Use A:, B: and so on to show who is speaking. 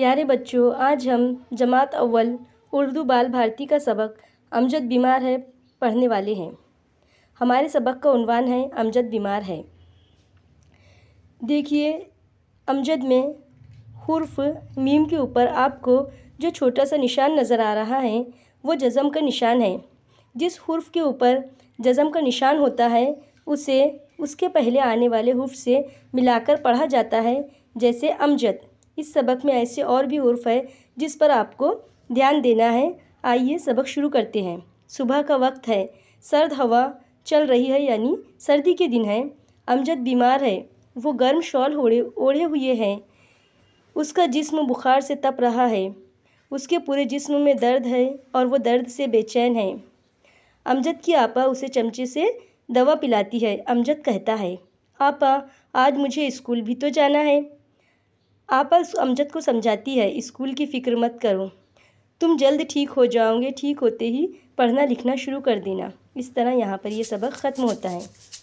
A: प्यारे बच्चों आज हम जमात अव्वल उर्दू बाल भारती का सबक अमजद बीमार है पढ़ने वाले हैं हमारे सबक का उनवान है अमजद बीमार है देखिए अमजद में हर्फ मीम के ऊपर आपको जो छोटा सा निशान नज़र आ रहा है वो जज़म का निशान है जिस हर्फ के ऊपर जज़म का निशान होता है उसे उसके पहले आने वाले हर्फ़ से मिलाकर पढ़ा जाता है जैसे अमजद इस सबक में ऐसे और भी उर्फ है जिस पर आपको ध्यान देना है आइए सबक शुरू करते हैं सुबह का वक्त है सर्द हवा चल रही है यानी सर्दी के दिन है अमजद बीमार है वो गर्म शॉल होड़े ओढ़े हुए हैं उसका जिस्म बुखार से तप रहा है उसके पूरे जिस्म में दर्द है और वो दर्द से बेचैन है अमजद की आपा उसे चमचे से दवा पिलाती है अमजद कहता है आपा आज मुझे स्कूल भी तो जाना है आपा अमजद को समझाती है स्कूल की फ़िक्र मत करो तुम जल्द ठीक हो जाओगे ठीक होते ही पढ़ना लिखना शुरू कर देना इस तरह यहाँ पर यह सबक ख़त्म होता है